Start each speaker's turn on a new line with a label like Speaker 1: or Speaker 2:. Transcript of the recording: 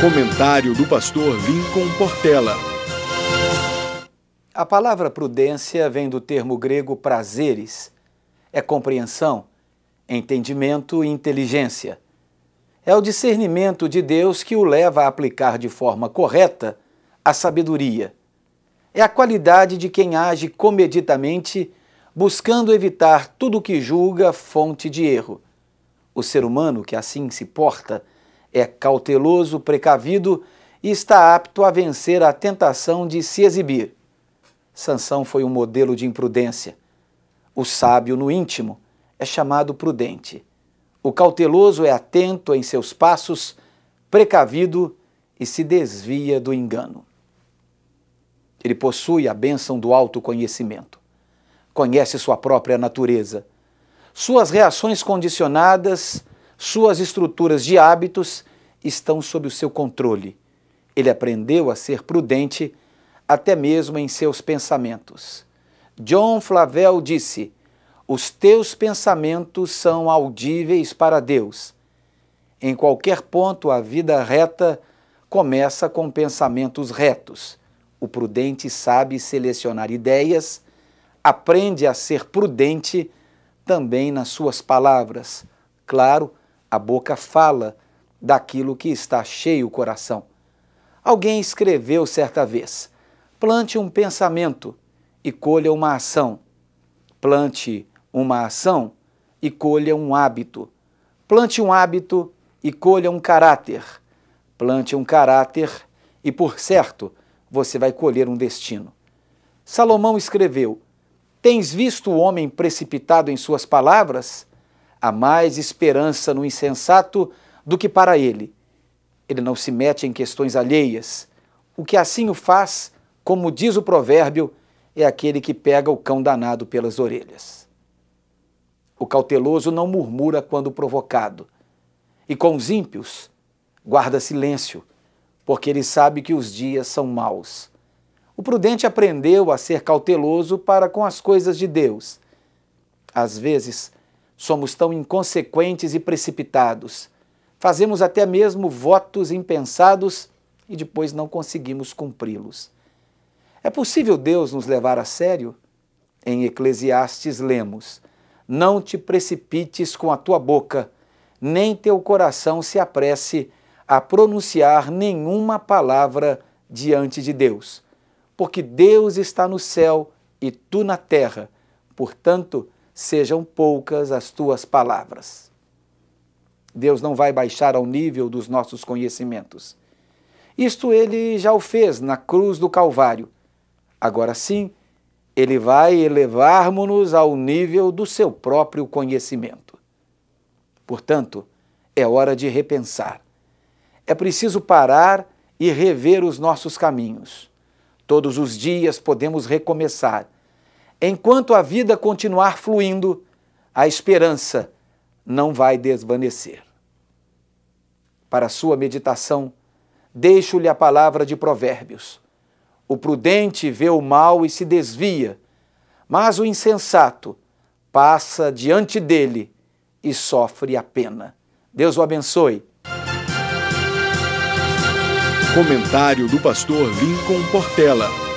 Speaker 1: Comentário do pastor Lincoln Portela. A palavra prudência vem do termo grego prazeres. É compreensão, entendimento e inteligência. É o discernimento de Deus que o leva a aplicar de forma correta a sabedoria. É a qualidade de quem age comeditamente, buscando evitar tudo o que julga fonte de erro. O ser humano que assim se porta, é cauteloso, precavido e está apto a vencer a tentação de se exibir. Sansão foi um modelo de imprudência. O sábio no íntimo é chamado prudente. O cauteloso é atento em seus passos, precavido e se desvia do engano. Ele possui a bênção do autoconhecimento. Conhece sua própria natureza, suas reações condicionadas suas estruturas de hábitos estão sob o seu controle. Ele aprendeu a ser prudente até mesmo em seus pensamentos. John Flavel disse: Os teus pensamentos são audíveis para Deus. Em qualquer ponto, a vida reta começa com pensamentos retos. O prudente sabe selecionar ideias, aprende a ser prudente também nas suas palavras. Claro, a boca fala daquilo que está cheio o coração. Alguém escreveu certa vez: plante um pensamento e colha uma ação. Plante uma ação e colha um hábito. Plante um hábito e colha um caráter. Plante um caráter e, por certo, você vai colher um destino. Salomão escreveu: Tens visto o homem precipitado em suas palavras? há mais esperança no insensato do que para ele. Ele não se mete em questões alheias. O que assim o faz, como diz o provérbio, é aquele que pega o cão danado pelas orelhas. O cauteloso não murmura quando provocado. E com os ímpios, guarda silêncio, porque ele sabe que os dias são maus. O prudente aprendeu a ser cauteloso para com as coisas de Deus. Às vezes, Somos tão inconsequentes e precipitados. Fazemos até mesmo votos impensados e depois não conseguimos cumpri-los. É possível Deus nos levar a sério? Em Eclesiastes lemos: Não te precipites com a tua boca, nem teu coração se apresse a pronunciar nenhuma palavra diante de Deus, porque Deus está no céu e tu na terra. Portanto, sejam poucas as tuas palavras. Deus não vai baixar ao nível dos nossos conhecimentos. Isto ele já o fez na cruz do Calvário. Agora sim, ele vai elevar nos ao nível do seu próprio conhecimento. Portanto, é hora de repensar. É preciso parar e rever os nossos caminhos. Todos os dias podemos recomeçar Enquanto a vida continuar fluindo, a esperança não vai desvanecer. Para sua meditação, deixo-lhe a palavra de Provérbios. O prudente vê o mal e se desvia, mas o insensato passa diante dele e sofre a pena. Deus o abençoe. Comentário do pastor Lincoln Portela.